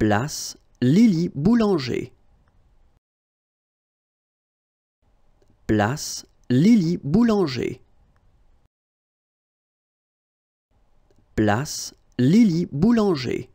Place Lily Boulanger. Place Lily Boulanger. Place Lily Boulanger.